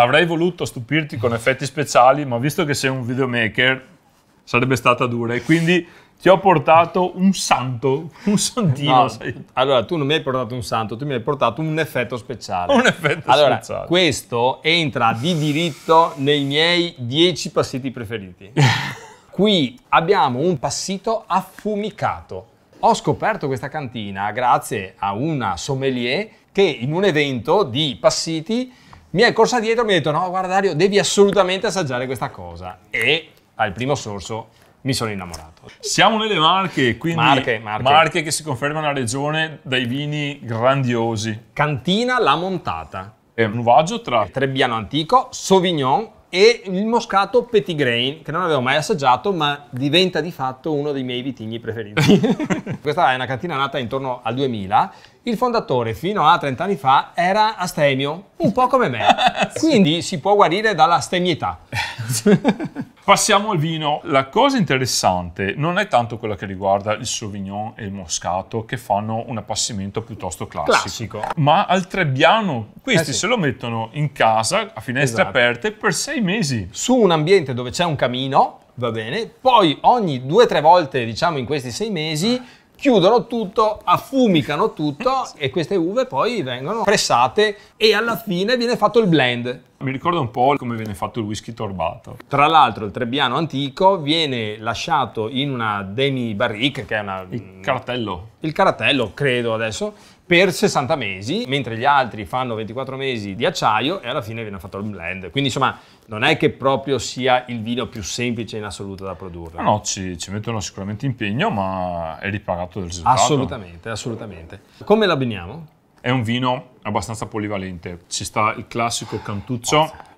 Avrei voluto stupirti con effetti speciali, ma visto che sei un videomaker, sarebbe stata dura. E quindi ti ho portato un santo, un santino. No, allora, tu non mi hai portato un santo, tu mi hai portato un effetto speciale. Un effetto allora, speciale. Questo entra di diritto nei miei dieci passiti preferiti. Qui abbiamo un passito affumicato. Ho scoperto questa cantina grazie a una sommelier che in un evento di passiti mi è corsa dietro e mi ha detto no guarda Dario devi assolutamente assaggiare questa cosa e al primo sorso mi sono innamorato. Siamo nelle Marche, quindi Marche, Marche. Marche che si conferma una regione dai vini grandiosi. Cantina La Montata. È un uvaggio tra Trebbiano Antico, Sauvignon e il moscato Petit Grain, che non avevo mai assaggiato, ma diventa di fatto uno dei miei vitigni preferiti. Questa è una cantina nata intorno al 2000. Il fondatore, fino a 30 anni fa, era astemio, un po' come me. Quindi si può guarire dalla stemietà. Passiamo al vino. La cosa interessante non è tanto quella che riguarda il Sauvignon e il Moscato, che fanno un appassimento piuttosto classico, classico. ma al Trebbiano. Questi eh sì. se lo mettono in casa a finestre esatto. aperte per sei mesi. Su un ambiente dove c'è un camino, va bene, poi ogni due o tre volte, diciamo in questi sei mesi, chiudono tutto, affumicano tutto eh, e queste uve poi vengono pressate e alla fine viene fatto il blend. Mi ricorda un po' come viene fatto il whisky torbato. Tra l'altro il Trebbiano antico viene lasciato in una demi barrique che è una... Il cartello il caratello, credo adesso, per 60 mesi, mentre gli altri fanno 24 mesi di acciaio e alla fine viene fatto il blend. Quindi insomma non è che proprio sia il vino più semplice in assoluto da produrre. No, no ci, ci, mettono sicuramente impegno, ma è ripagato del risultato. Assolutamente, assolutamente. Come l'abbiniamo? È un vino abbastanza polivalente. Ci sta il classico cantuccio. Forza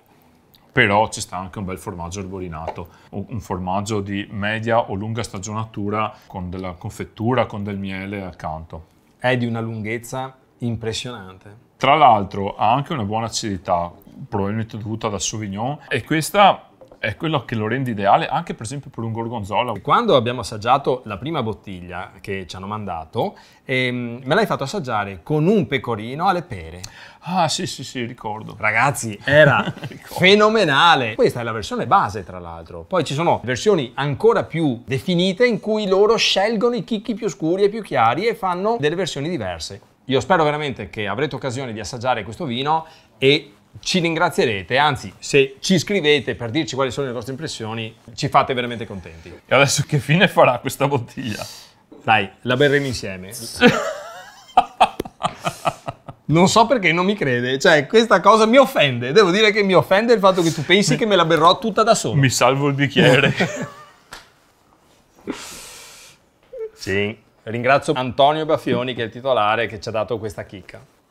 però ci sta anche un bel formaggio arborinato, un formaggio di media o lunga stagionatura con della confettura, con del miele accanto. È di una lunghezza impressionante. Tra l'altro ha anche una buona acidità, probabilmente dovuta da Sauvignon, e questa è quello che lo rende ideale anche per esempio per un gorgonzola. Quando abbiamo assaggiato la prima bottiglia che ci hanno mandato, ehm, me l'hai fatto assaggiare con un pecorino alle pere. Ah sì sì sì, ricordo. Ragazzi, era fenomenale. Questa è la versione base tra l'altro. Poi ci sono versioni ancora più definite in cui loro scelgono i chicchi più scuri e più chiari e fanno delle versioni diverse. Io spero veramente che avrete occasione di assaggiare questo vino e ci ringrazierete, anzi se ci scrivete per dirci quali sono le vostre impressioni, ci fate veramente contenti. E adesso che fine farà questa bottiglia? Dai, la berremo insieme. Non so perché non mi crede, cioè questa cosa mi offende, devo dire che mi offende il fatto che tu pensi che me la berrò tutta da solo. Mi salvo il bicchiere. sì. Ringrazio Antonio Baffioni che è il titolare che ci ha dato questa chicca.